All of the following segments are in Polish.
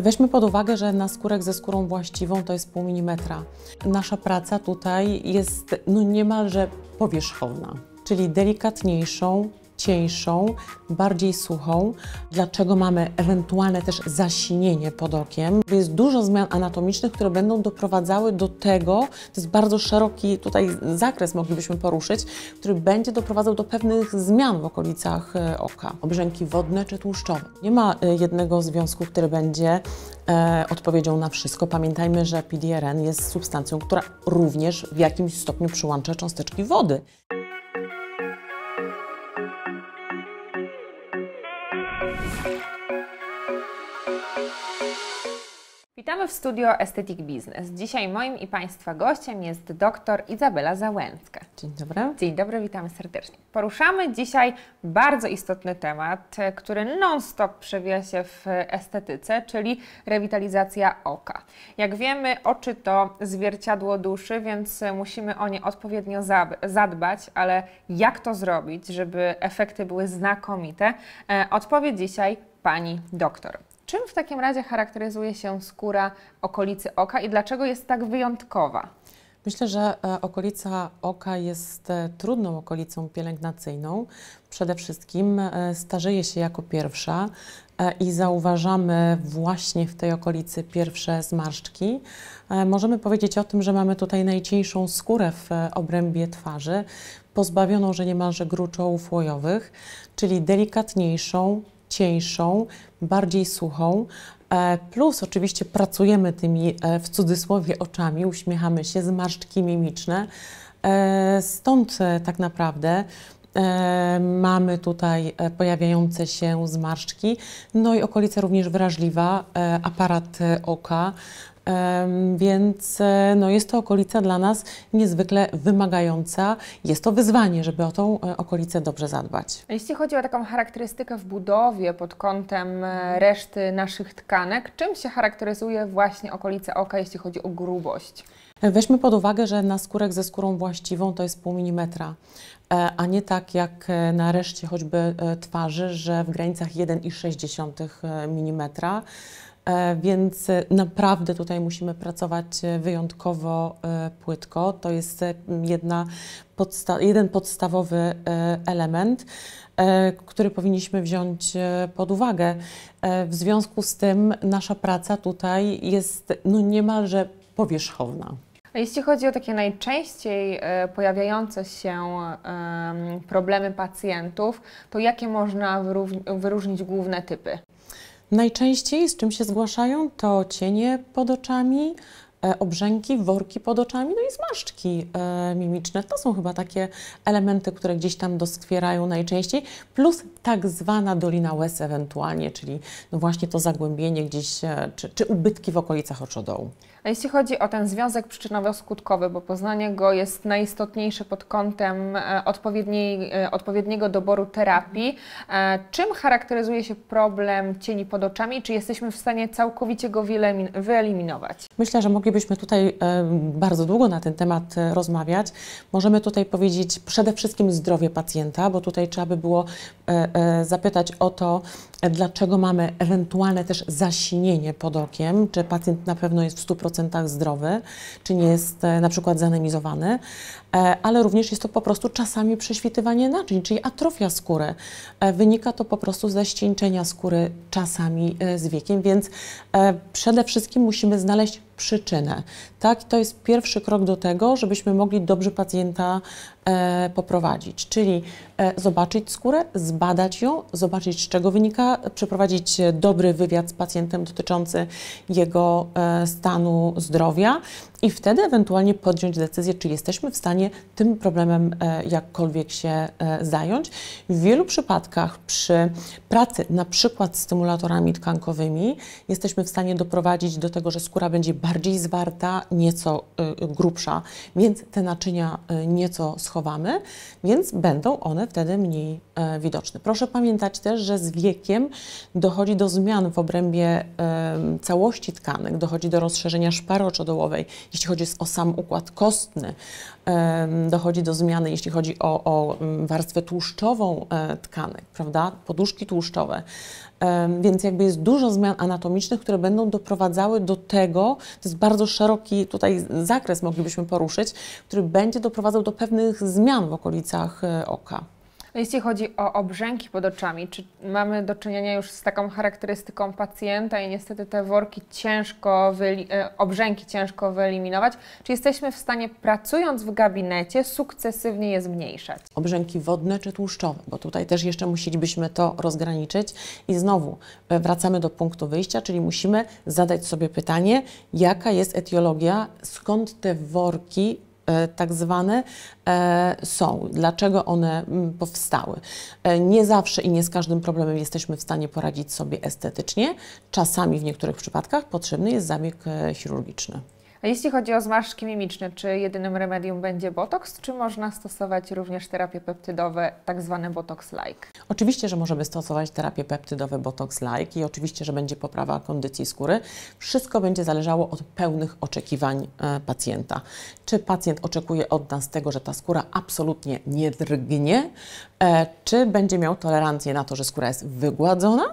Weźmy pod uwagę, że na skórek ze skórą właściwą to jest pół milimetra. Nasza praca tutaj jest no niemalże powierzchowna, czyli delikatniejszą, cieńszą, bardziej suchą, dlaczego mamy ewentualne też zasinienie pod okiem. Jest dużo zmian anatomicznych, które będą doprowadzały do tego, to jest bardzo szeroki tutaj zakres moglibyśmy poruszyć, który będzie doprowadzał do pewnych zmian w okolicach e, oka. Obrzęki wodne czy tłuszczowe. Nie ma e, jednego związku, który będzie e, odpowiedzią na wszystko. Pamiętajmy, że PDRN jest substancją, która również w jakimś stopniu przyłącza cząsteczki wody. Witamy w studio Estetyk Business. Dzisiaj moim i Państwa gościem jest dr Izabela Załęcka. Dzień dobry. Dzień dobry, witamy serdecznie. Poruszamy dzisiaj bardzo istotny temat, który non-stop przewija się w estetyce, czyli rewitalizacja oka. Jak wiemy, oczy to zwierciadło duszy, więc musimy o nie odpowiednio zadbać, ale jak to zrobić, żeby efekty były znakomite? E, odpowie dzisiaj pani doktor. Czym w takim razie charakteryzuje się skóra okolicy oka i dlaczego jest tak wyjątkowa? Myślę, że e, okolica oka jest e, trudną okolicą pielęgnacyjną. Przede wszystkim e, starzeje się jako pierwsza i zauważamy właśnie w tej okolicy pierwsze zmarszczki. Możemy powiedzieć o tym, że mamy tutaj najcieńszą skórę w obrębie twarzy, pozbawioną że niemalże gruczołów łojowych, czyli delikatniejszą, cieńszą, bardziej suchą. E, plus oczywiście pracujemy tymi e, w cudzysłowie oczami, uśmiechamy się, zmarszczki mimiczne. E, stąd tak naprawdę mamy tutaj pojawiające się zmarszczki, no i okolica również wrażliwa, aparat oka, więc e, no, jest to okolica dla nas niezwykle wymagająca. Jest to wyzwanie, żeby o tą e, okolicę dobrze zadbać. Jeśli chodzi o taką charakterystykę w budowie pod kątem e, reszty naszych tkanek, czym się charakteryzuje właśnie okolica oka, jeśli chodzi o grubość? Weźmy pod uwagę, że na skórek ze skórą właściwą to jest pół milimetra, a nie tak jak na reszcie choćby twarzy, że w granicach 1,6 mm. E, więc e, naprawdę tutaj musimy pracować e, wyjątkowo płytko. To jest jedna podsta jeden podstawowy element, który powinniśmy wziąć pod uwagę. W związku z tym nasza praca tutaj jest no niemalże powierzchowna. A jeśli chodzi o takie najczęściej pojawiające się problemy pacjentów, to jakie można wyróżnić główne typy? Najczęściej z czym się zgłaszają to cienie pod oczami, e, obrzęki, worki pod oczami, no i zmarszczki e, mimiczne. To są chyba takie elementy, które gdzieś tam doskwierają najczęściej, plus tak zwana dolina łez ewentualnie, czyli no właśnie to zagłębienie gdzieś, e, czy, czy ubytki w okolicach oczodołu. A jeśli chodzi o ten związek przyczynowo-skutkowy, bo poznanie go jest najistotniejsze pod kątem e, e, odpowiedniego doboru terapii, e, czym charakteryzuje się problem cieni pod oczami? Czy jesteśmy w stanie całkowicie go wyeliminować? Myślę, że moglibyśmy tutaj bardzo długo na ten temat rozmawiać. Możemy tutaj powiedzieć przede wszystkim zdrowie pacjenta, bo tutaj trzeba by było zapytać o to, dlaczego mamy ewentualne też zasinienie pod okiem, czy pacjent na pewno jest w 100% zdrowy, czy nie jest e, na przykład zanemizowany, e, ale również jest to po prostu czasami prześwitywanie naczyń, czyli atrofia skóry. E, wynika to po prostu ze ścieńczenia skóry czasami z wiekiem, więc przede wszystkim musimy znaleźć przyczynę. Tak, to jest pierwszy krok do tego, żebyśmy mogli dobrze pacjenta e, poprowadzić, czyli e, zobaczyć skórę, zbadać ją, zobaczyć z czego wynika, przeprowadzić dobry wywiad z pacjentem dotyczący jego e, stanu zdrowia i wtedy ewentualnie podjąć decyzję, czy jesteśmy w stanie tym problemem e, jakkolwiek się e, zająć. W wielu przypadkach przy pracy na przykład stymulatorami tkankowymi jesteśmy w stanie doprowadzić do tego, że skóra będzie bardziej zwarta, nieco y, grubsza, więc te naczynia y, nieco schowamy, więc będą one wtedy mniej e, widoczne. Proszę pamiętać też, że z wiekiem dochodzi do zmian w obrębie całości tkanek, dochodzi do rozszerzenia szparoczodołowej, jeśli chodzi o sam układ kostny, dochodzi do zmiany, jeśli chodzi o, o mm, warstwę tłuszczową e, tkanek, prawda? Poduszki tłuszczowe. Więc jakby jest dużo zmian anatomicznych, które będą doprowadzały do tego, to jest bardzo szeroki tutaj zakres moglibyśmy poruszyć, który będzie doprowadzał do pewnych zmian w okolicach e, oka. No jeśli chodzi o obrzęki pod oczami, czy mamy do czynienia już z taką charakterystyką pacjenta i niestety te worki ciężko, e, obrzęki ciężko wyeliminować, czy jesteśmy w stanie pracując w gabinecie sukcesywnie je zmniejszać? Obrzęki wodne czy tłuszczowe, bo tutaj też jeszcze musielibyśmy to rozgraniczyć i znowu e, wracamy do punktu wyjścia, czyli musimy zadać sobie pytanie, jaka jest etiologia, skąd te worki E, tak zwane, e, są, dlaczego one mm, powstały. E, nie zawsze i nie z każdym problemem jesteśmy w stanie poradzić sobie estetycznie. Czasami w niektórych przypadkach potrzebny jest zabieg chirurgiczny. A jeśli chodzi o zmarszczki mimiczne, czy jedynym remedium będzie botoks, czy można stosować również terapie peptydowe, tak zwane botox-like? Oczywiście, że możemy stosować terapie peptydowe botox-like i oczywiście, że będzie poprawa kondycji skóry. Wszystko będzie zależało od pełnych oczekiwań e, pacjenta. Czy pacjent oczekuje od nas tego, że ta skóra absolutnie nie drgnie, e, czy będzie miał tolerancję na to, że skóra jest wygładzona,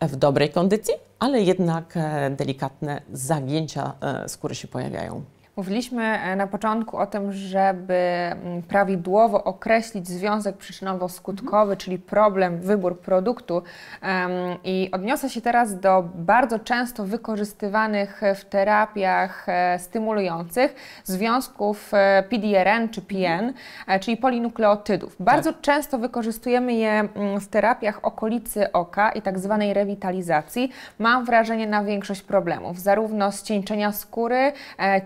e, w dobrej kondycji, ale jednak e, delikatne zagięcia e, skóry się pojawiają. Mówiliśmy e, na początku o tym, żeby mm, prawidłowo określić związek przyczynowo-skutkowy, mhm. czyli problem, wybór produktu. I odniosę się teraz do bardzo często wykorzystywanych e, w terapiach e, stymulujących związków PDRN czy PN, mhm. czyli polinukleotydów. Bardzo tak. często wykorzystujemy je mm, w terapiach okolicy oka i tak zwanej rewitalizacji. Mam wrażenie na większość problemów, zarówno z cieńczenia skóry,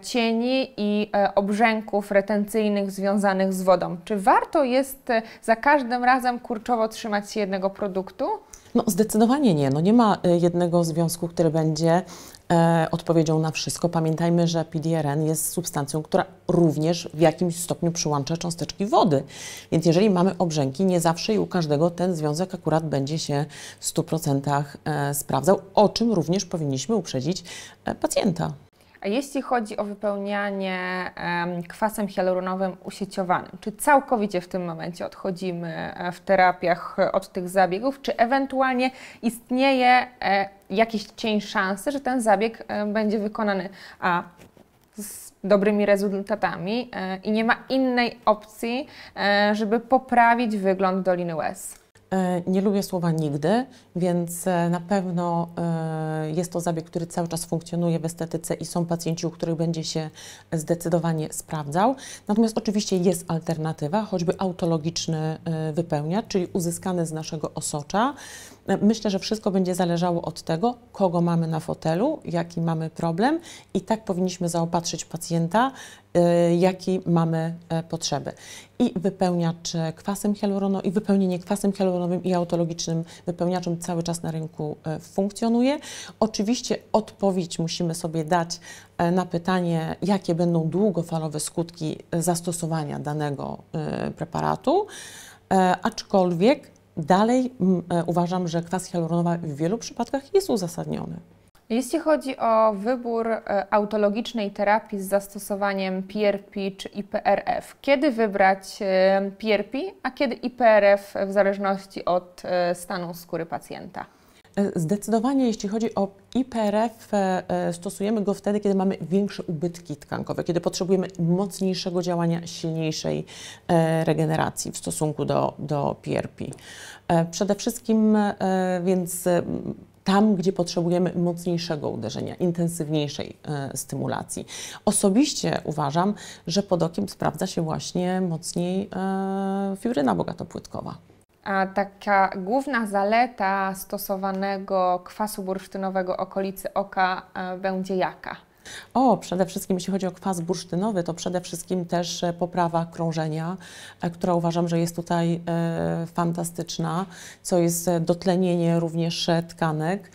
cień kamieni i e, obrzęków retencyjnych związanych z wodą. Czy warto jest e, za każdym razem kurczowo trzymać się jednego produktu? No, zdecydowanie nie. No, nie ma e, jednego związku, który będzie e, odpowiedzią na wszystko. Pamiętajmy, że PDRN jest substancją, która również w jakimś stopniu przyłącza cząsteczki wody. Więc jeżeli mamy obrzęki, nie zawsze i u każdego ten związek akurat będzie się w 100% sprawdzał, o czym również powinniśmy uprzedzić pacjenta. A jeśli chodzi o wypełnianie kwasem hialuronowym usieciowanym, czy całkowicie w tym momencie odchodzimy e, w terapiach e, od tych zabiegów, czy ewentualnie istnieje e, jakiś cień szansy, że ten zabieg będzie wykonany A z dobrymi rezultatami i nie ma innej opcji, żeby poprawić wygląd Doliny Łez? E, nie lubię słowa nigdy, więc e, na pewno e, jest to zabieg, który cały czas funkcjonuje w estetyce i są pacjenci, u których będzie się zdecydowanie sprawdzał. Natomiast oczywiście jest alternatywa, choćby autologiczny wypełniacz, czyli uzyskany z naszego osocza Myślę, że wszystko będzie zależało od tego, kogo mamy na fotelu, jaki mamy problem i tak powinniśmy zaopatrzyć pacjenta, y, jaki mamy e, potrzeby. I wypełniacz e, kwasem hialuronowym i wypełnienie kwasem hialuronowym i autologicznym wypełniaczem cały czas na rynku e, funkcjonuje. Oczywiście odpowiedź musimy sobie dać na pytanie, jakie będą długofalowe skutki zastosowania danego preparatu, aczkolwiek dalej mm, e, uważam, że kwas hialuronowy w wielu przypadkach jest uzasadniony. Jeśli chodzi o wybór e, autologicznej terapii z zastosowaniem PRP czy IPRF, kiedy wybrać PRP, e, a kiedy IPRF w zależności od stanu skóry pacjenta? E, zdecydowanie, jeśli chodzi o IPRF, e, e, stosujemy go wtedy, kiedy mamy większe ubytki tkankowe, kiedy potrzebujemy mocniejszego działania, silniejszej regeneracji w stosunku do, do PRP. Przede wszystkim więc tam, gdzie potrzebujemy mocniejszego uderzenia, intensywniejszej stymulacji. Osobiście uważam, że pod okiem sprawdza się właśnie mocniej e, fibryna bogatopłytkowa. A taka główna zaleta stosowanego kwasu bursztynowego okolicy oka e, będzie jaka? O, przede wszystkim jeśli chodzi o kwas bursztynowy, to przede wszystkim też e, poprawa krążenia, e, która uważam, że jest tutaj fantastyczna, co jest dotlenienie również tkanek.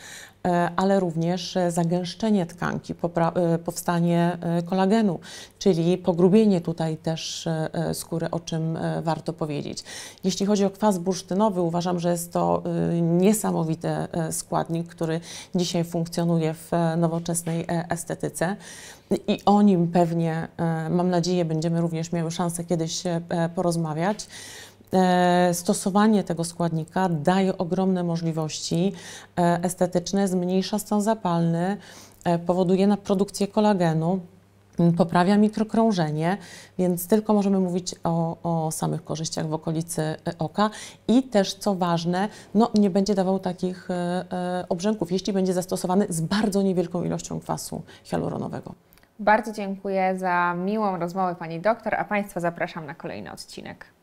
E, ale również e, zagęszczenie tkanki, e, powstanie kolagenu, czyli pogrubienie tutaj też skóry, o czym warto powiedzieć. Jeśli chodzi o kwas bursztynowy, uważam, że jest to niesamowity składnik, który dzisiaj funkcjonuje w nowoczesnej estetyce. I o nim pewnie, mam nadzieję, będziemy również miały szansę kiedyś porozmawiać. E, stosowanie tego składnika daje ogromne możliwości e, estetyczne, zmniejsza stan zapalny, e, powoduje na produkcję kolagenu, poprawia mikrokrążenie, więc tylko możemy mówić o, o, samych korzyściach w okolicy oka i też, co ważne, no, nie będzie dawał takich obrzęków, jeśli będzie zastosowany z bardzo niewielką ilością kwasu hialuronowego. Bardzo dziękuję za miłą rozmowę Pani doktor, a Państwa zapraszam na kolejny odcinek.